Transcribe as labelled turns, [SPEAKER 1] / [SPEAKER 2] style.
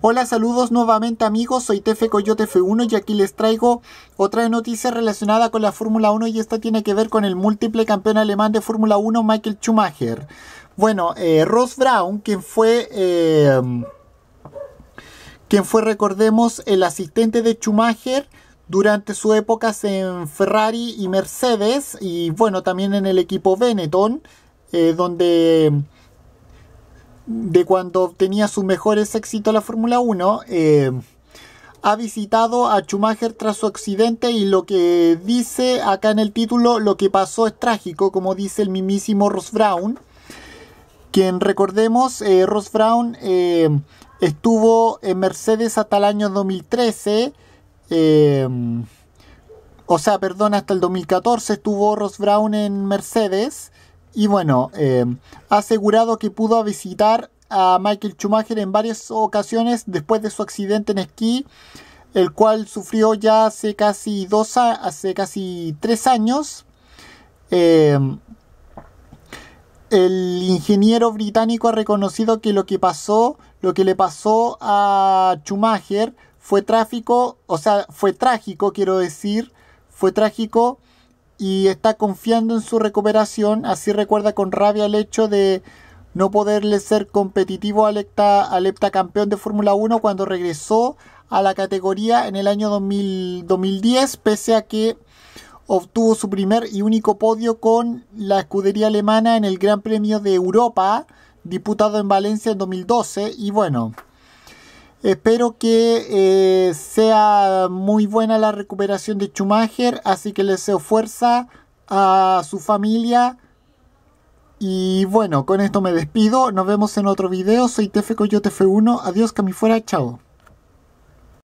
[SPEAKER 1] Hola, saludos nuevamente amigos, soy Tefe Coyote F1 y aquí les traigo otra noticia relacionada con la Fórmula 1 y esta tiene que ver con el múltiple campeón alemán de Fórmula 1 Michael Schumacher. Bueno, eh, Ross Brown, quien fue... Em, quien fue, recordemos, el asistente de Schumacher durante sus épocas en Ferrari y Mercedes y bueno, también en el equipo Benetton, eh, donde de cuando obtenía sus mejores éxitos la Fórmula 1, eh, ha visitado a Schumacher tras su accidente y lo que dice acá en el título, lo que pasó es trágico, como dice el mismísimo Ross Brown, quien recordemos, eh, Ross Brown eh, estuvo en Mercedes hasta el año 2013, o sea, perdón, hasta el 2014 estuvo Ross Brown en Mercedes. Y bueno, eh, ha asegurado que pudo visitar a Michael Schumacher en varias ocasiones después de su accidente en esquí, el cual sufrió ya hace casi dos hace casi tres años. Eh, el ingeniero británico ha reconocido que lo que pasó, lo que le pasó a Schumacher fue tráfico, o sea, fue trágico, quiero decir, fue trágico y está confiando en su recuperación, así recuerda con rabia el hecho de no poderle ser competitivo al, hepta, al campeón de Fórmula 1 cuando regresó a la categoría en el año 2010, pese a que obtuvo su primer y único podio con la escudería alemana en el Gran Premio de Europa, diputado en Valencia en 2012, y bueno, Espero que eh, sea muy buena la recuperación de Schumacher, así que le deseo fuerza a su familia. Y bueno, con esto me despido. Nos vemos en otro video. Soy Tefe Coyote F1. Adiós, que a fuera. Chao.